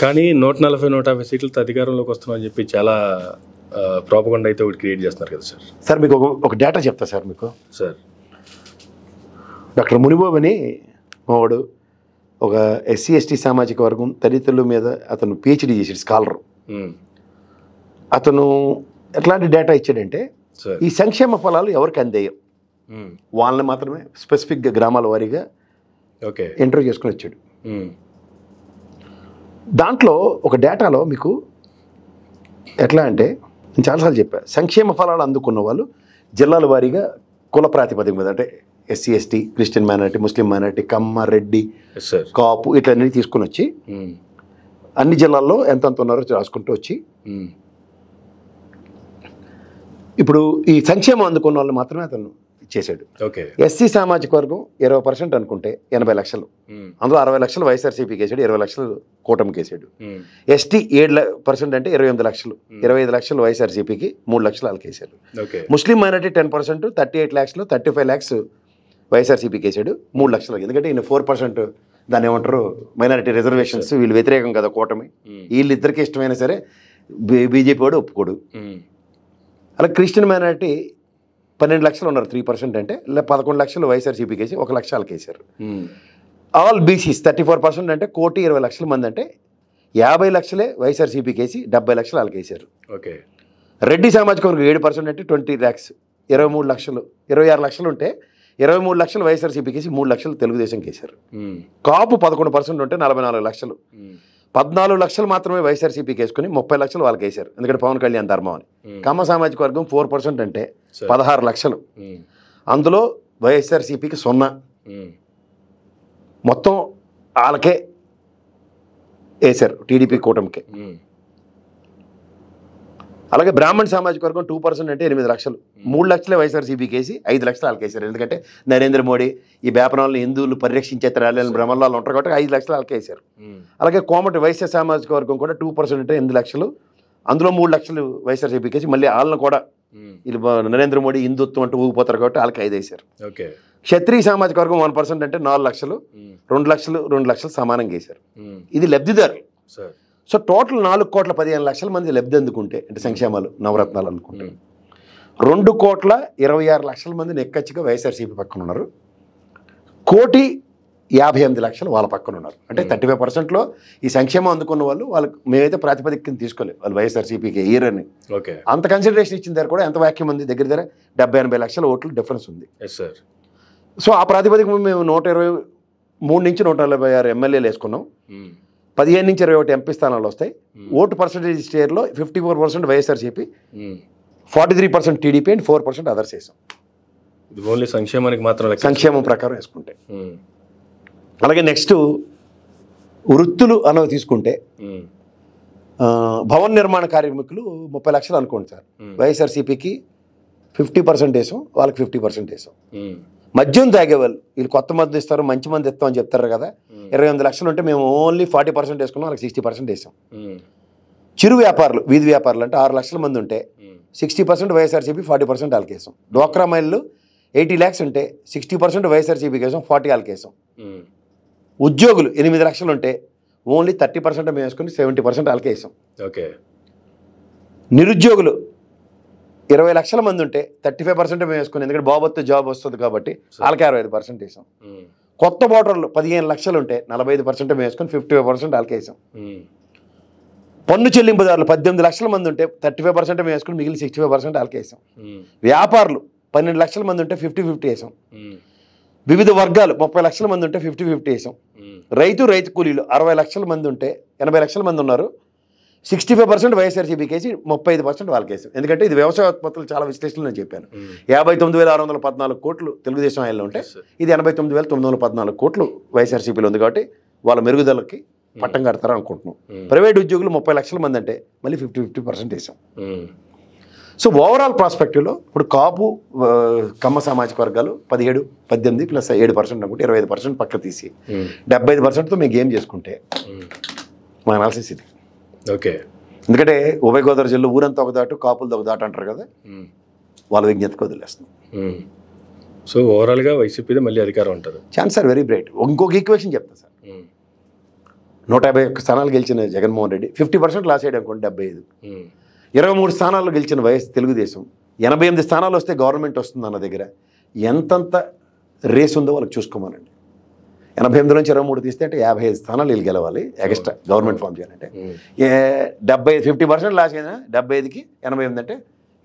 కానీ నూట నలభై నూట యాభై సీట్లు అధికారంలోకి వస్తున్నాయని చెప్పి చాలా ప్రాపగండ అయితే ఒకటి క్రియేట్ చేస్తున్నారు కదా సార్ సార్ మీకు ఒక డేటా చెప్తా సార్ మీకు సార్ డాక్టర్ మునిబాబు అని మావాడు ఒక ఎస్సీ ఎస్టీ సామాజిక వర్గం తదితరుల మీద అతను పిహెచ్డీ చేసాడు స్కాలరు అతను ఎట్లాంటి డేటా ఇచ్చాడంటే ఈ సంక్షేమ ఫలాలు ఎవరికి అందేయం వాళ్ళని మాత్రమే స్పెసిఫిక్గా గ్రామాల వారీగా ఓకే ఇంటర్వ్యూ చేసుకుని వచ్చాడు దాంట్లో ఒక డేటాలో మీకు ఎట్లా అంటే నేను చాలాసార్లు చెప్పాను సంక్షేమ ఫలాలు అందుకున్న వాళ్ళు జిల్లాల వారీగా కుల ప్రాతిపదిక మీద అంటే ఎస్సీ ఎస్టీ క్రిస్టియన్ మైనార్టీ ముస్లిం మైనార్టీ కమ్మ రెడ్డి కాపు ఇట్లన్నీ తీసుకుని వచ్చి hmm. అన్ని జిల్లాల్లో ఎంతెంత ఉన్నారో రాసుకుంటూ వచ్చి hmm. ఇప్పుడు ఈ సంక్షేమం అందుకున్న వాళ్ళు మాత్రమే అతను చేశాడు ఎస్సీ సామాజిక వర్గం ఇరవై పర్సెంట్ అనుకుంటే ఎనభై లక్షలు అందులో అరవై లక్షలు వైఎస్ఆర్సీపీ కేసాడు ఇరవై లక్షలు కూటమి వేసాడు ఎస్టీ ఏడు పర్సెంట్ అంటే ఇరవై ఎనిమిది లక్షలు ఇరవై ఐదు లక్షలు వైఎస్ఆర్సీపీకి మూడు లక్షలు వాళ్ళు కేసాడు ముస్లిం minority ten percent thirty eight ల్యాక్స్లో థర్టీ ఫైవ్ ల్యాక్స్ వైఎస్ఆర్సీపీ కేసాడు మూడు లక్షలు ఎందుకంటే ఈయన ఫోర్ పర్సెంట్ దాన్ని ఏమంటారు మైనారిటీ రిజర్వేషన్స్ వీళ్ళు వ్యతిరేకం కదా కూటమి వీళ్ళిద్దరికీ ఇష్టమైనా సరే బీజేపీ వాడు ఒప్పుకోడు అలా క్రిస్టియన్ మైనారిటీ పన్నెండు లక్షలు ఉన్నారు త్రీ పర్సెంట్ అంటే పదకొండు లక్షలు వైఎస్ఆర్సీపీకి వేసి ఒక లక్ష కేసారు all BCs thirty four percent అంటే కోటి ఇరవై లక్షల మంది అంటే యాభై లక్షలే వైఎస్ఆర్సీపీకి వేసి డెబ్బై లక్షలు కేసారు ఓకే రెడ్డి సామాజిక వర్గం ఏడు పర్సెంట్ అంటే ట్వంటీ ల్యాక్స్ ఇరవై మూడు లక్షలు ఇరవై ఆరు లక్షలు ఉంటే ఇరవై మూడు లక్షలు వైఎస్ఆర్సీపీకి వేసి మూడు లక్షలు తెలుగుదేశం వేశారు hmm. కాపు పదకొండు పర్సెంట్ ఉంటే నలభై నాలుగు లక్షలు hmm. పద్నాలుగు లక్షలు మాత్రమే వైఎస్ఆర్సీపీకి వేసుకుని ముప్పై లక్షలు వాళ్ళకి వేశారు ఎందుకంటే పవన్ కళ్యాణ్ ధర్మం అని కమ్మ సామాజిక వర్గం ఫోర్ పర్సెంట్ అంటే పదహారు లక్షలు అందులో వైఎస్ఆర్సీపీకి సున్నా మొత్తం వాళ్ళకే వేశారు టీడీపీ కూటమికి అలాగే బ్రాహ్మణ సామాజిక వర్గం టూ పర్సెంట్ అంటే ఎనిమిది లక్షలు మూడు లక్షలే వైఎస్ఆర్సీపీ కేసి ఐదు లక్షలు వాళ్ళకి ఎందుకంటే నరేంద్ర మోడీ ఈ వేపనాలను హిందువులు పరిరక్షించే తరాలని బ్రహ్మలాలు ఉంటారు కాబట్టి ఐదు లక్షలు వాళ్ళకి అలాగే కోమటి వైశ్య సామాజిక వర్గం కూడా టూ పర్సెంట్ అంటే ఎనిమిది లక్షలు అందులో మూడు లక్షలు వైఎస్ఆర్సీపీ కేసి మళ్ళీ వాళ్ళని కూడా వీళ్ళు నరేంద్ర మోడీ హిందుత్వం అంటే ఊగిపోతారు కాబట్టి వాళ్ళకి ఐదు వేసారు ఓకే క్షత్రియ సామాజిక వర్గం వన్ పర్సెంట్ అంటే నాలుగు లక్షలు రెండు లక్షలు రెండు లక్షలు సమానంగా వేశారు ఇది లబ్ధిదారులు సో టోటల్ నాలుగు కోట్ల పదిహేను లక్షల మంది లబ్ధి అందుకుంటే అంటే సంక్షేమాలు నవరత్నాలు అనుకుంటే రెండు కోట్ల ఇరవై ఆరు లక్షల మంది నెక్కచ్చిగా వైఎస్ఆర్సీపీ పక్కన ఉన్నారు కోటి యాభై ఎనిమిది లక్షలు వాళ్ళ పక్కన ఉన్నారు అంటే థర్టీ ఫైవ్ పర్సెంట్లో ఈ సంక్షేమం అందుకున్న వాళ్ళు వాళ్ళకి మేమైతే ప్రాతిపదికను తీసుకోలేదు వాళ్ళు వైఎస్ఆర్సీపీకి ఇయర్ అని ఓకే అంత కన్సిడరేషన్ ఇచ్చిన దగ్గర కూడా ఎంత వాక్యం ఉంది దగ్గర దగ్గర డెబ్బై ఎనభై లక్షల ఓట్లు డిఫరెన్స్ ఉంది సార్ సో ఆ ప్రాతిపదిక మేము నూట ఇరవై మూడు నుంచి నూట నలభై ఆరు ఎమ్మెల్యేలు వేసుకున్నాం పదిహేను నుంచి ఇరవై ఒకటి ఎంపీ స్థానాలు వస్తాయి ఓటు పర్సంటేజ్ స్టేట్లో fifty four percent YSRCP forty three percent TDP and four percent others వేసాం ఇది ఓన్లీ సంక్షేమానికి మాత్రం సంక్షేమం ప్రకారం వేసుకుంటే అలాగే నెక్స్ట్ వృత్తులు అన్నవి తీసుకుంటే భవన్ నిర్మాణ కార్మికులు ముప్పై లక్షలు అనుకోండి సార్ వైఎస్ఆర్సీపీకి ఫిఫ్టీ పర్సెంట్ వేసాం వాళ్ళకి ఫిఫ్టీ పర్సెంట్ వేసాం మద్యం తాగేవాళ్ళు వీళ్ళు కొత్త మందు ఇస్తారు మంచి మంది ఇస్తాం అని చెప్తారు కదా ఇరవై ఎనిమిది లక్షలు ఉంటే మేము ఓన్లీ ఫార్టీ పర్సెంట్ వేసుకున్నాం వాళ్ళకి సిక్స్టీ పర్సెంట్ వేసాం చిరు వ్యాపారులు వీధి వ్యాపారులు అంటే ఆరు లక్షల మంది ఉంటే sixty percent YSRCP forty percent ఆల్కేసాం డోక్రా మైళ్ళు ఎయిటీ ల్యాక్స్ ఉంటే సిక్స్టీ పర్సెంట్ వైఎస్ఆర్సీపీ కేసం ఫార్టీ ఆల్కేసాం ఉద్యోగులు ఎనిమిది లక్షలు ఉంటే ఓన్లీ థర్టీ పర్సెంట్ మేము వేసుకుని సెవెంటీ పర్సెంట్ ఆల్కేసాం ఓకే నిరుద్యోగులు ఇరవై లక్షల మంది ఉంటే థర్టీ ఫైవ్ పర్సెంట్ మేము వేసుకుని ఎందుకంటే వస్తే జాబ్ వస్తుంది కాబట్టి వాళ్ళకి అరవై ఐదు పర్సెంట్ వేసాం కొత్త ఓటర్లు పదిహేను లక్షలు ఉంటే నలభై ఐదు పర్సెంట్ మేము వేసుకుని ఫిఫ్టీ ఫైవ్ పర్సెంట్ వాళ్ళకి వేసాం పన్ను చెల్లింపుదారులు పద్దెనిమిది లక్షల మంది ఉంటే థర్టీ ఫైవ్ పర్సెంట్ మేము వేసుకుని మిగిలిన సిక్స్టీ ఫైవ్ పర్సెంట్ వాళ్ళకి వేసాం వ్యాపారులు పన్నెండు లక్షల మంది ఉంటే ఫిఫ్టీ ఫిఫ్టీ వేసాం వివిధ వర్గాలు ముప్పై లక్షల మంది ఉంటే ఫిఫ్టీ ఫిఫ్టీ వేసాం రైతు రైతు కూలీలు అరవై లక్షల మంది ఉంటే ఎనభై లక్షల మంది ఉన్నారు సిక్స్టీ ఫైవ్ పర్సెంట్ వైఎస్ఆర్సీపీ కేసి ముప్పై ఐదు పర్సెంట్ వాళ్ళ కేసు ఎందుకంటే ఇది వ్యవసాయ ఉత్పత్తులు చాలా విశ్లేషణలు నేను చెప్పాను యాభై తొమ్మిది వేల ఆరు వందల పద్నాలుగు కోట్లు తెలుగుదేశం ఆయనలో ఉంటే ఇది ఎనభై తొమ్మిది వేల తొమ్మిది వందల పద్నాలుగు కోట్లు వైఎస్ఆర్సీపీలో ఉంది కాబట్టి వాళ్ళ మెరుగుదలకి పట్టం కడతారు అనుకుంటున్నాం ప్రైవేట్ ఉద్యోగులు ముప్పై లక్షల మంది అంటే మళ్ళీ ఫిఫ్టీ ఫిఫ్టీ పర్సెంట్ వేసాం సో ఓవరాల్ ప్రాస్పెక్టివ్లో ఇప్పుడు కాపు కమ్మ సామాజిక వర్గాలు పదిహేడు పద్దెనిమిది ప్లస్ ఏడు పర్సెంట్ అనుకుంటే ఇరవై ఐదు పర్సెంట్ పక్క తీసి డెబ్బై ఐదు పర్సెంట్తో మీకు గేమ్ చేసుకుంటే మా అనాలిసిస్ ఇది ఓకే ఎందుకంటే ఉభయ గోదావరి జిల్లా ఊరంతా ఒక దాటు కాపులు ఒక దాటు అంటారు కదా వాళ్ళ విజ్ఞతకు వదిలేస్తున్నాం సో ఓవరాల్గా వైసీపీ మళ్ళీ అధికారం ఉంటారు ఛాన్స్ సార్ వెరీ బ్రైట్ ఇంకొక ఈక్వేషన్ చెప్తాను సార్ నూట యాభై ఒక్క స్థానాలు గెలిచిన Jaganmohan Reddy fifty percent loss అయ్యాడు అనుకోండి డెబ్బై ఐదు ఇరవై మూడు స్థానాల్లో గెలిచిన వైఎస్ తెలుగుదేశం ఎనభై ఎనిమిది స్థానాలు వస్తే గవర్నమెంట్ వస్తుంది అన్న దగ్గర ఎంతంత రేస్ ఉందో వాళ్ళకి చూసుకోమనండి ఎనభై ఎనిమిది నుంచి ఇరవై మూడు తీస్తే అంటే యాభై ఐదు స్థానాలు వీళ్ళు గెలవాలి ఎక్స్ట్రా hmm. గవర్నమెంట్ ఫామ్ చేయాలంటే hmm. డెబ్బై ఐదు ఫిఫ్టీ పర్సెంట్ లాస్ అయినా డెబ్బై ఐదుకి ఎనభై ఎనిమిది అంటే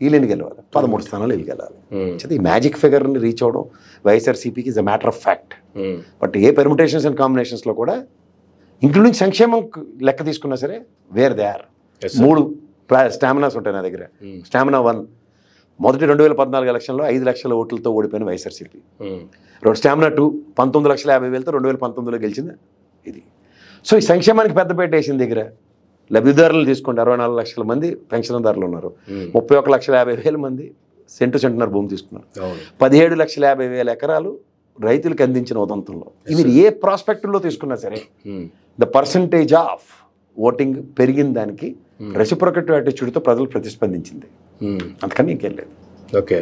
వీళ్ళని గెలవాలి పదమూడు స్థానాలు వీళ్ళు గెలవాలి hmm. ఈ మ్యాజిక్ ఫిగర్ని రీచ్ అవడం వైఎస్ఆర్సీపీకి is a matter of fact but a permutations and కాంబినేషన్స్లో కూడా ఇంక్లూడింగ్ సంక్షేమం లెక్క తీసుకున్నా సరే వేర్ దే ఆర్ మూడు స్టామినాస్ ఉంటాయి నా దగ్గర స్టామినా వన్ మొదటి రెండు వేల పద్నాలుగు ఎలక్షన్లో ఐదు లక్షల ఓట్లతో ఓడిపోయిన వైఎస్ఆర్సీపీ hmm. రెండు స్టామినా టూ పంతొమ్మిది లక్షల యాభై వేలతో రెండు వేల పంతొమ్మిదిలో గెలిచింది ఇది సో ఈ సంక్షేమానికి పెద్దపేట వేసిన దగ్గర లబ్ధిదారులు తీసుకోండి అరవై నాలుగు లక్షల మంది పెన్షన్దారులు ఉన్నారు hmm. ముప్పై ఒక లక్షల యాభై వేల మంది సెంటు సెంటున్నర భూమి తీసుకున్నారు పదిహేడు లక్షల యాభై వేల ఎకరాలు రైతులకు అందించిన ఉదంతంలో ఇవి ఏ ప్రాస్పెక్టుల్లో తీసుకున్నా సరే hmm. The percentage of voting పెరిగిన దానికి రెసిప్రొకెటివ్ యాటిట్యూడ్తో ప్రజలు ప్రతిస్పందించింది అందుకని ఇంకేం లేదు ఓకే